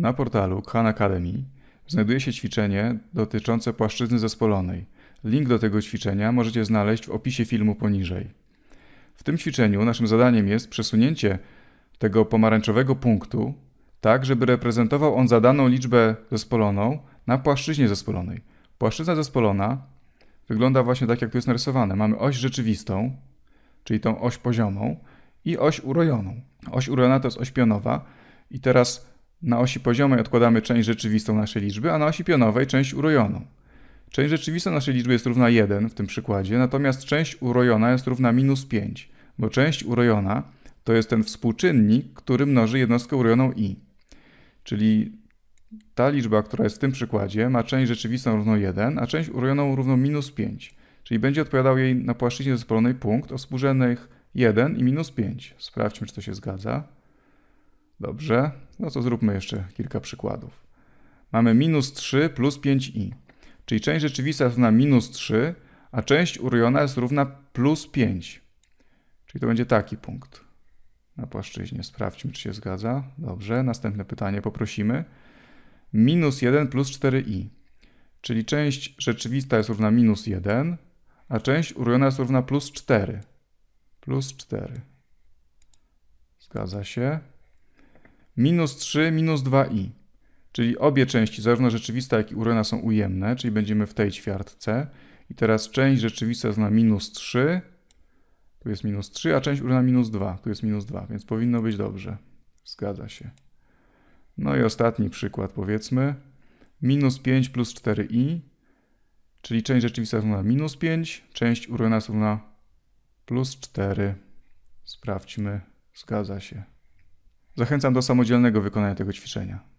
Na portalu Khan Academy znajduje się ćwiczenie dotyczące płaszczyzny zespolonej. Link do tego ćwiczenia możecie znaleźć w opisie filmu poniżej. W tym ćwiczeniu naszym zadaniem jest przesunięcie tego pomarańczowego punktu tak, żeby reprezentował on zadaną liczbę zespoloną na płaszczyźnie zespolonej. Płaszczyzna zespolona wygląda właśnie tak, jak tu jest narysowane. Mamy oś rzeczywistą, czyli tą oś poziomą i oś urojoną. Oś urojona to jest oś pionowa i teraz na osi poziomej odkładamy część rzeczywistą naszej liczby, a na osi pionowej część urojoną. Część rzeczywista naszej liczby jest równa 1 w tym przykładzie, natomiast część urojona jest równa minus 5, bo część urojona to jest ten współczynnik, który mnoży jednostkę urojoną i. Czyli ta liczba, która jest w tym przykładzie, ma część rzeczywistą równą 1, a część urojoną równą minus 5, czyli będzie odpowiadał jej na płaszczyźnie zespolonej punkt o współrzędnych 1 i minus 5. Sprawdźmy, czy to się zgadza. Dobrze, no to zróbmy jeszcze kilka przykładów. Mamy minus 3 plus 5i, czyli część rzeczywista jest równa minus 3, a część urojona jest równa plus 5. Czyli to będzie taki punkt na płaszczyźnie. Sprawdźmy, czy się zgadza. Dobrze, następne pytanie poprosimy. Minus 1 plus 4i, czyli część rzeczywista jest równa minus 1, a część urojona jest równa plus 4. Plus 4. Zgadza się minus 3, minus 2i. Czyli obie części, zarówno rzeczywista, jak i urena są ujemne, czyli będziemy w tej ćwiartce. I teraz część rzeczywista jest na minus 3, tu jest minus 3, a część urena minus 2, tu jest minus 2, więc powinno być dobrze. Zgadza się. No i ostatni przykład powiedzmy. Minus 5 plus 4i, czyli część rzeczywista jest na minus 5, część urena jest na plus 4. Sprawdźmy. Zgadza się. Zachęcam do samodzielnego wykonania tego ćwiczenia.